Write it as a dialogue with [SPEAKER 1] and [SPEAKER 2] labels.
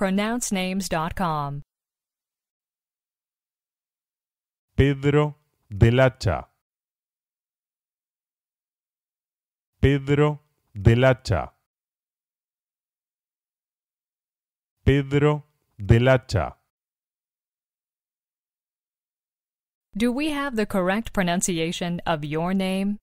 [SPEAKER 1] pronouncenames.com.
[SPEAKER 2] Pedro del Hacha. Pedro del Hacha. Pedro del Hacha.
[SPEAKER 1] Do we have the correct pronunciation of your name?